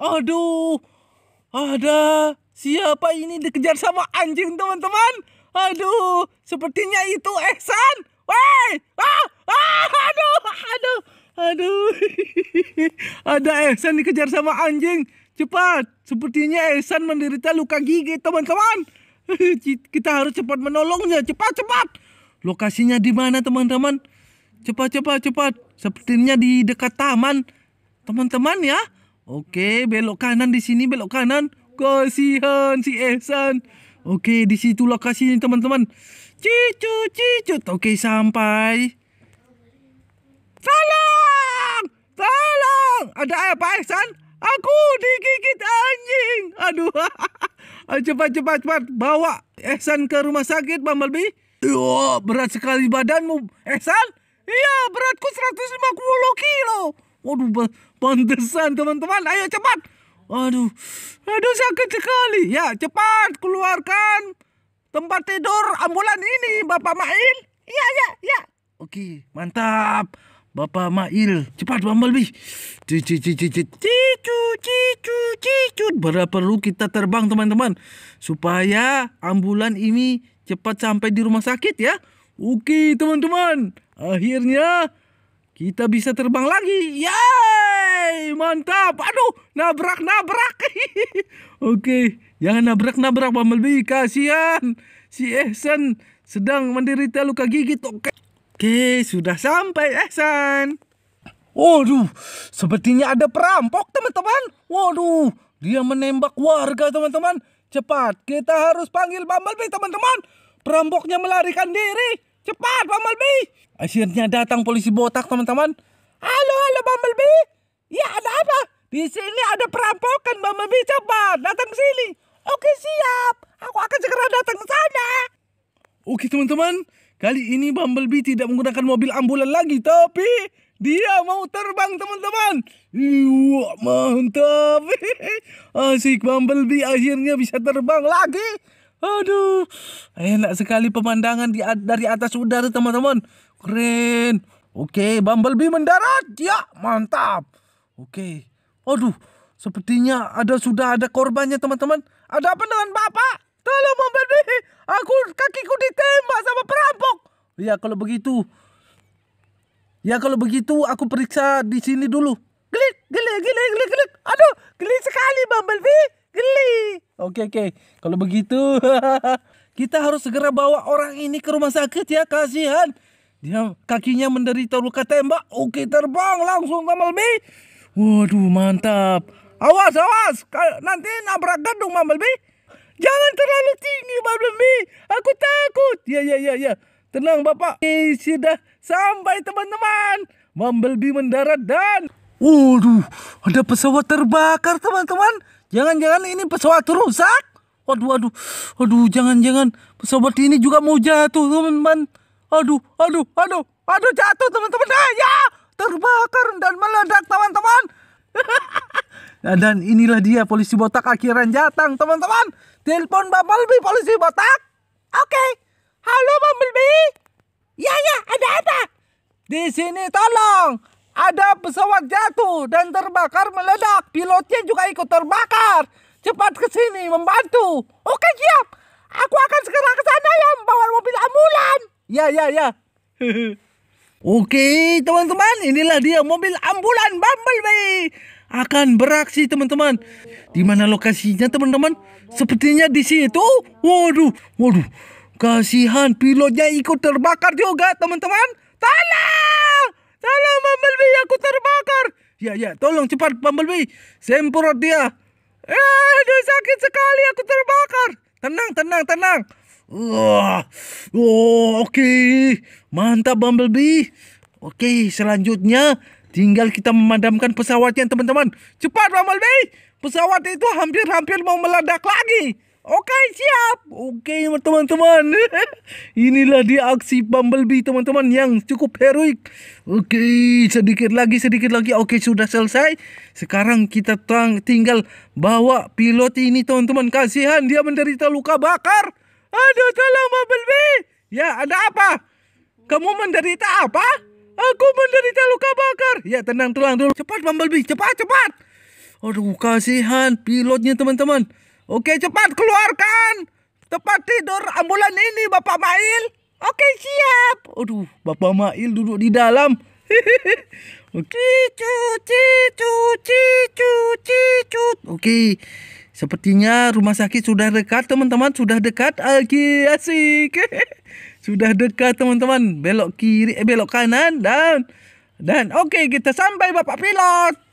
Aduh, ada siapa ini dikejar sama anjing teman-teman? Aduh, sepertinya itu Ehsan. Woi, ah, ah, aduh, aduh, aduh. ada Ehsan dikejar sama anjing. Cepat, sepertinya Ehsan menderita luka gigi teman-teman. Kita harus cepat menolongnya, cepat, cepat. Lokasinya di mana teman-teman? Cepat, cepat, cepat. Sepertinya di dekat taman. Teman-teman ya, Oke, belok kanan di sini, belok kanan. Kasihan si Ehsan. Oke, di situ lokasinya teman-teman. Cicu, cicu. Oke, sampai. Tolong! Tolong! Ada apa, Ehsan? Aku digigit anjing. Aduh. cepat, cepat, cepat. Bawa Ehsan ke rumah sakit, Bumblebee. Yo, berat sekali badanmu, Ehsan. Iya, beratku 150 kilo. Waduh, pantesan teman-teman. Ayo cepat. Aduh, aduh sakit sekali. Ya, cepat keluarkan tempat tidur ambulan ini, Bapak Mail. Iya, iya, iya. Oke, mantap. Bapak Mail, cepat Bumblebee. Cicu, cicu, cicu, cicu, cicu. Berapa perlu kita terbang teman-teman supaya ambulan ini cepat sampai di rumah sakit ya. Oke teman-teman, akhirnya kita bisa terbang lagi. yay, mantap. Aduh, nabrak-nabrak. Oke, jangan nabrak-nabrak Bumblebee. Kasihan. Si Ehsan sedang menderita luka gigit. Oke, Oke sudah sampai Ehsan. Waduh, sepertinya ada perampok teman-teman. Waduh, dia menembak warga teman-teman. Cepat, kita harus panggil Bumblebee teman-teman. Perampoknya melarikan diri. Cepat, Bumblebee! Akhirnya datang polisi botak, teman-teman. Halo, halo, Bumblebee! Ya, ada apa? Di sini ada perampokan, Bumblebee. Cepat, datang ke sini. Oke, siap. Aku akan segera datang ke sana. Oke, teman-teman. Kali ini Bumblebee tidak menggunakan mobil ambulan lagi, tapi dia mau terbang, teman-teman. Wah, mantap. Asik Bumblebee akhirnya bisa terbang lagi. Aduh, enak sekali pemandangan di, dari atas udara teman-teman. Keren. Oke, Bumblebee mendarat. Ya, mantap. Oke. Aduh, sepertinya ada sudah ada korbannya teman-teman. Ada apa dengan bapak? Tolong Bumblebee, aku kakiku ditembak sama perampok. Ya kalau begitu, ya kalau begitu aku periksa di sini dulu. Gelik, gelik, gelik, gelik, gelik. Aduh, gelik sekali Bumblebee. Geli. Oke oke. Kalau begitu kita harus segera bawa orang ini ke rumah sakit ya kasihan. Dia kakinya menderita luka tembak. Oke terbang langsung ke Melby. Waduh mantap. Awas awas nanti nabrak gedung Melby. Jangan terlalu tinggi Melby. Aku takut. Ya ya ya ya. Tenang Bapak. Oke, sudah sampai teman-teman. Mumblebee mendarat dan Waduh, ada pesawat terbakar teman-teman. Jangan-jangan ini pesawat rusak. Waduh, waduh, waduh. jangan-jangan pesawat ini juga mau jatuh teman-teman. Aduh, aduh, aduh, aduh jatuh teman-teman. Ah, ya, terbakar dan meledak teman-teman. nah, dan inilah dia polisi botak akhirnya datang teman-teman. Telepon Bumblebee polisi botak. Oke, okay. halo Bumblebee. Ya, ya, ada apa? Di sini tolong ada pesawat jatuh dan terbakar meledak. Pilotnya juga ikut terbakar. Cepat ke sini membantu. Oke siap. Aku akan segera ke sana ya membawa mobil ambulan. Ya ya ya. Oke teman-teman inilah dia mobil ambulan Bumblebee akan beraksi teman-teman. Di mana lokasinya teman-teman? Sepertinya di situ. Waduh, waduh. Kasihan pilotnya ikut terbakar juga teman-teman. Tolong! Tolong Bumblebee, aku terbakar. Ya, ya, tolong cepat Bumblebee. Semprot dia. Eh, Aduh, sakit sekali, aku terbakar. Tenang, tenang, tenang. Wah, uh, oh, oke. Okay. Mantap Bumblebee. Oke, okay, selanjutnya tinggal kita memadamkan pesawatnya teman-teman. Cepat Bumblebee, pesawat itu hampir-hampir mau meledak lagi. Oke siap Oke teman-teman Inilah dia aksi Bumblebee teman-teman Yang cukup heroik Oke sedikit lagi sedikit lagi Oke sudah selesai Sekarang kita tinggal bawa pilot ini teman-teman Kasihan dia menderita luka bakar Aduh tolong Bumblebee Ya ada apa Kamu menderita apa Aku menderita luka bakar Ya tenang tenang dulu Cepat Bumblebee cepat cepat Aduh kasihan pilotnya teman-teman Oke, cepat keluarkan tempat tidur ambulan ini, Bapak Mail. Oke, siap. Aduh, Bapak Mail duduk di dalam. Cicu, cicu, cicu, cicu. Oke, sepertinya rumah sakit sudah dekat, teman-teman. Sudah dekat. Oke, asik. sudah dekat, teman-teman. Belok kiri, eh, belok kanan. Dan, dan oke, kita sampai, Bapak Pilot.